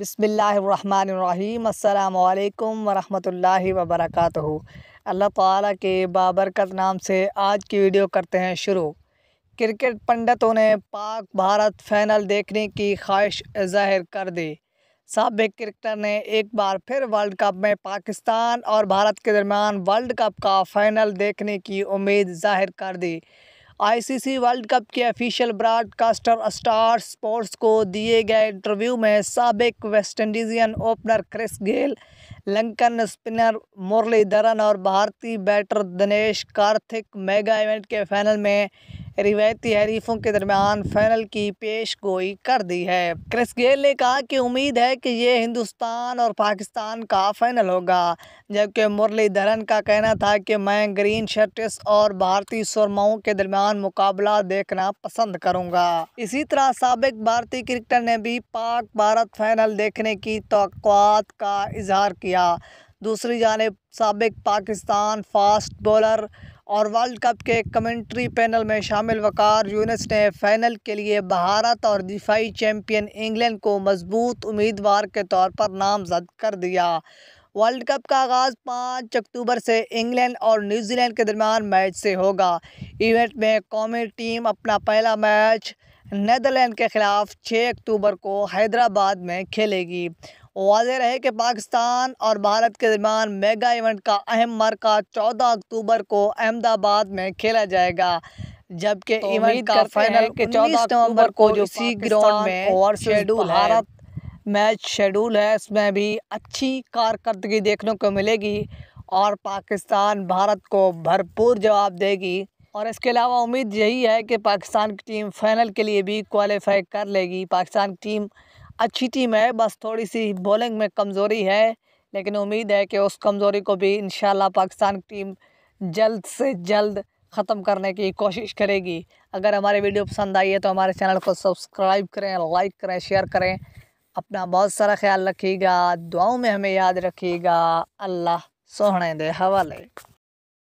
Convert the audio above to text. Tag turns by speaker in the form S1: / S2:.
S1: बसमीम् अल्लाम वरहमतुल्लाहि वबरकातुहु अल्लाह ताला के बाबरकत नाम से आज की वीडियो करते हैं शुरू क्रिकेट पंडितों ने पाक भारत फाइनल देखने की ख्वाहिश जाहिर कर दी सबक क्रिकेटर ने एक बार फिर वर्ल्ड कप में पाकिस्तान और भारत के दरमियान वर्ल्ड कप का फ़ाइनल देखने की उम्मीद जाहिर कर दी आईसीसी वर्ल्ड कप के ऑफिशियल ब्रॉडकास्टर स्टार स्पोर्ट्स को दिए गए इंटरव्यू में सबक West Indian opener Chris Gayle Lankan spinner Muralitharan और भारतीय batter Dinesh Karthik mega event के फाइनल में रिवायती हरीफों के दरमियान फाइनल की पेश गोई कर दी है क्रिस गेल ने कहा कि उम्मीद है कि ये हिंदुस्तान और पाकिस्तान का फाइनल होगा जबकि मुरलीधरन का कहना था कि मैं ग्रीन शर्टिस और भारतीय सुरमाओं के दरमियान मुकाबला देखना पसंद करूंगा इसी तरह सबक भारतीय क्रिकेटर ने भी पाक भारत फाइनल देखने की तो का इजहार किया दूसरी जानब सबक पाकिस्तान फास्ट बॉलर और वर्ल्ड कप के कमेंट्री पैनल में शामिल वकार यूनिस ने फ़ाइनल के लिए भारत और दिफाई चैम्पियन इंग्लैंड को मजबूत उम्मीदवार के तौर पर नामजद कर दिया वर्ल्ड कप का आगाज़ पाँच अक्टूबर से इंग्लैंड और न्यूजीलैंड के दरमियान मैच से होगा इवेंट में कौमी टीम अपना पहला मैच नदरलैंड के ख़िलाफ़ 6 अक्टूबर को हैदराबाद में खेलेगी वाज रहे कि पाकिस्तान और भारत के दरमियान मेगा इवेंट का अहम मरका चौदह अक्टूबर को अहमदाबाद में खेला जाएगा जबकि तो इवेंट का फाइनल के नवंबर को जो सी ग्राउंड में और शेड्यूल भारत मैच शेड्यूल है इसमें भी अच्छी कारकर्दगी देखने को मिलेगी और पाकिस्तान भारत को भरपूर जवाब देगी और इसके अलावा उम्मीद यही है कि पाकिस्तान की टीम फाइनल के लिए भी क्वालिफाई कर लेगी पाकिस्तान की टीम अच्छी टीम है बस थोड़ी सी बॉलिंग में कमज़ोरी है लेकिन उम्मीद है कि उस कमज़ोरी को भी इन पाकिस्तान की टीम जल्द से जल्द ख़त्म करने की कोशिश करेगी अगर हमारे वीडियो पसंद आई है तो हमारे चैनल को सब्सक्राइब करें लाइक करें शेयर करें अपना बहुत सारा ख्याल रखिएगा दुआओं में हमें याद रखिएगा अल्लाह सोहने दे हवाले